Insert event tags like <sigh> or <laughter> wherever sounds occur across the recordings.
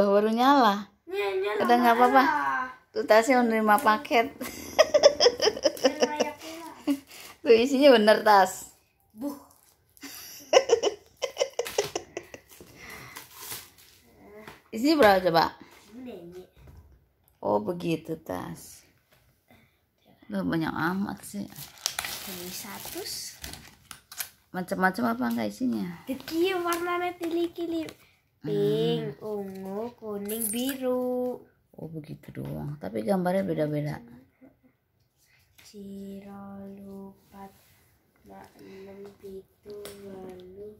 baru nyala. Ya, nyala Udah nggak apa-apa. Tuh tasnya menerima paket. Tuh isinya bener tas. Buh. isinya berapa coba? Oh begitu tas. Lu banyak amat sih. Ini satu. Macam-macam apa enggak isinya? Kecil warna net kili pink, hmm. ungu, kuning, biru. Oh begitu doang. Tapi gambarnya beda-beda. Ciro lupat enam pitu lalu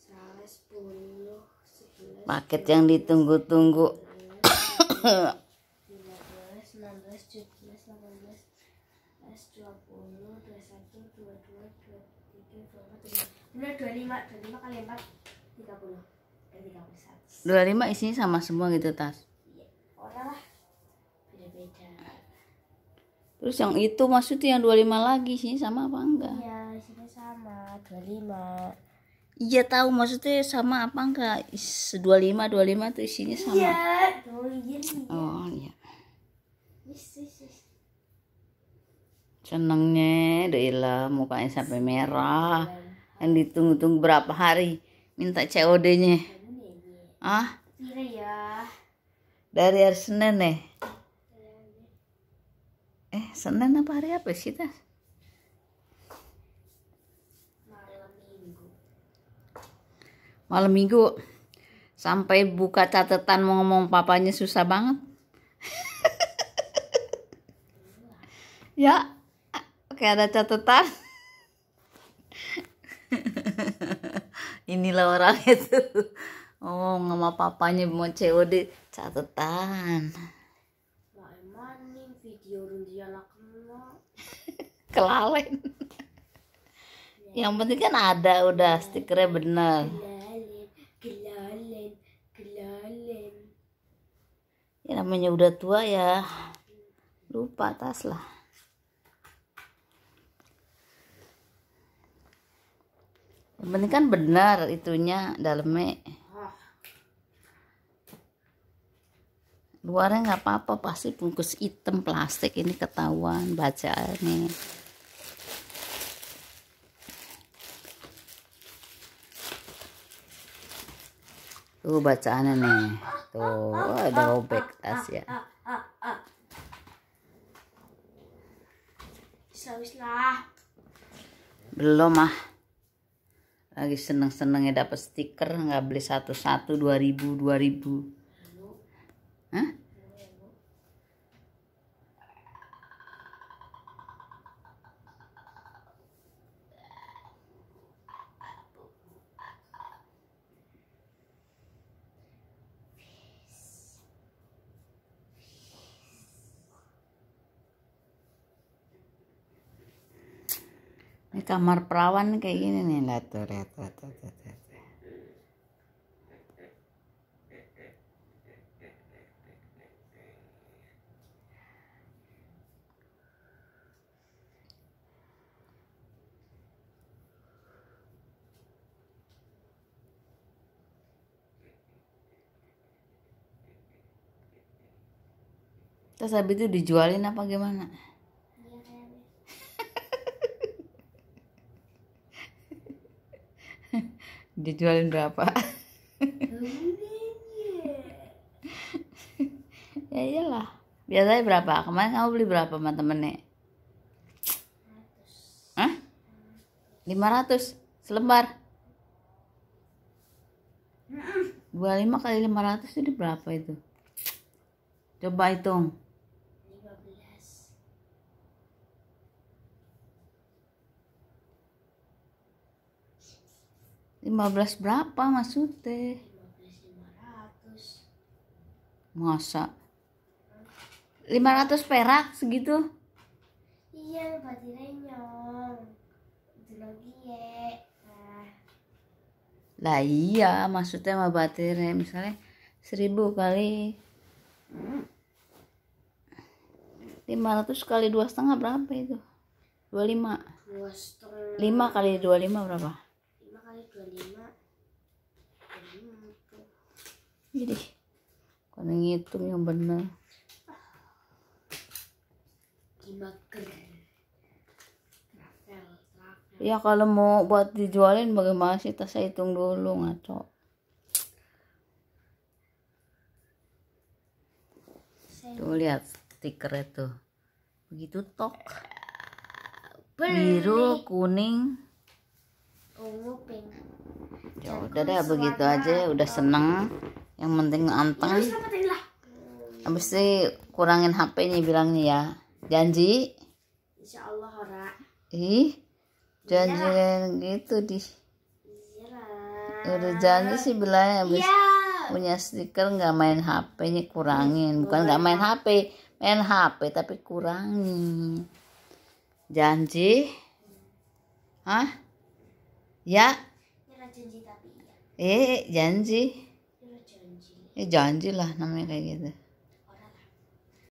salah sepuluh sebelas. Paket yang ditunggu-tunggu. Lima belas, enam belas, tujuh belas, delapan belas, dua puluh, dua satu, dua dua, dua tiga, dua empat, dua lima, dua lima kali empat, tiga puluh dua lima isinya sama semua gitu tas iya, terus yang itu maksudnya yang lima lagi sih sama apa enggak iya isinya sama lima Iya tahu maksudnya sama apa enggak? dua lima 25 lima tuh isinya sama. Iya, iya. Oh, iya. Senengnya ilah mukanya sampai merah. Iya, yang ditunggu-tunggu berapa hari minta COD-nya ah ya dari hari Senin nih ya? eh Senin apa hari apa sih tas malam minggu malam minggu sampai buka catatan mau ngomong papanya susah banget <laughs> ya oke ada catatan <laughs> inilah orangnya tuh oh sama papanya mau COD catatan video <laughs> kelalen ya. yang penting kan ada udah ya. stikernya bener kelalen kelalen ya, namanya udah tua ya lupa tas lah yang penting kan benar itunya dalamnya luarnya nggak apa-apa pasti bungkus hitam plastik ini ketahuan bacaannya tuh bacaannya nih tuh oh, ada robek tas ya belum mah lagi seneng-senengnya dapat stiker nggak beli satu-satu dua ribu dua ribu Ini kamar perawan kayak gini nih, lihat tuh, lihat, lihat, lihat, lihat. Terus habis itu dijualin apa gimana? dijualin berapa ya iyalah biasanya berapa kemarin kamu beli berapa sama temennya Hah? 500 selembar 25 kali 500 itu berapa itu coba hitung 15 berapa maksud teh? Masa? 500 perak segitu? Iya, badirnya nyong. Lagi ya. Nah. Lah iya, maksudnya mah baterai misalnya 1000 kali 500 kali dua setengah berapa itu? 25. 5 kali 25 berapa? jadi karena ngitung yang benar Ya kalau mau buat dijualin bagaimana sih tas hitung dulu ngaco. Tuh lihat stiker itu Begitu tok. Biru, kuning, ya udah deh begitu aja udah seneng yang penting anteng habis sih kurangin HP-nya bilangnya ya janji Insya Allah ora ih janji iya. gitu di iya, udah janji sih bilangnya abis ya. punya stiker nggak main HP-nya kurangin iya, bukan nggak main HP main HP tapi kurangin janji hah Ya. Janji tapi ya. Eh, janji. janji. Eh, janji lah namanya kayak gitu.